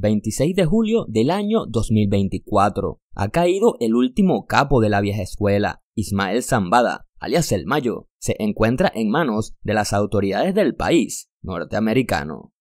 26 de julio del año 2024. Ha caído el último capo de la vieja escuela, Ismael Zambada, alias El Mayo. Se encuentra en manos de las autoridades del país norteamericano.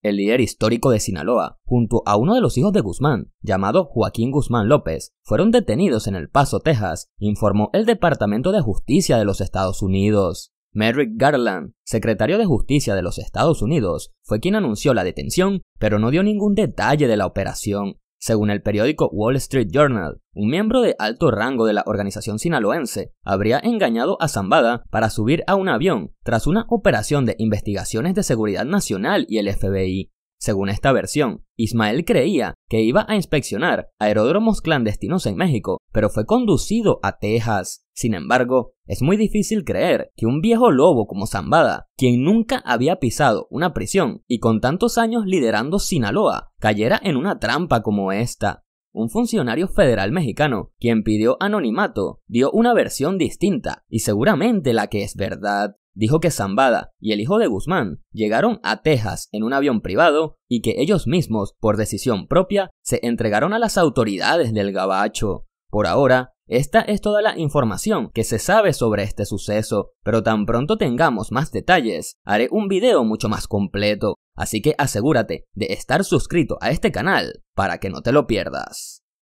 El líder histórico de Sinaloa, junto a uno de los hijos de Guzmán, llamado Joaquín Guzmán López, fueron detenidos en El Paso, Texas, informó el Departamento de Justicia de los Estados Unidos. Merrick Garland, secretario de Justicia de los Estados Unidos, fue quien anunció la detención, pero no dio ningún detalle de la operación. Según el periódico Wall Street Journal, un miembro de alto rango de la organización sinaloense habría engañado a Zambada para subir a un avión tras una operación de investigaciones de seguridad nacional y el FBI. Según esta versión, Ismael creía que iba a inspeccionar aeródromos clandestinos en México, pero fue conducido a Texas. Sin embargo, es muy difícil creer que un viejo lobo como Zambada, quien nunca había pisado una prisión y con tantos años liderando Sinaloa, cayera en una trampa como esta un funcionario federal mexicano, quien pidió anonimato, dio una versión distinta y seguramente la que es verdad dijo que Zambada y el hijo de Guzmán llegaron a Texas en un avión privado y que ellos mismos, por decisión propia, se entregaron a las autoridades del Gabacho. Por ahora, esta es toda la información que se sabe sobre este suceso, pero tan pronto tengamos más detalles, haré un video mucho más completo, así que asegúrate de estar suscrito a este canal para que no te lo pierdas.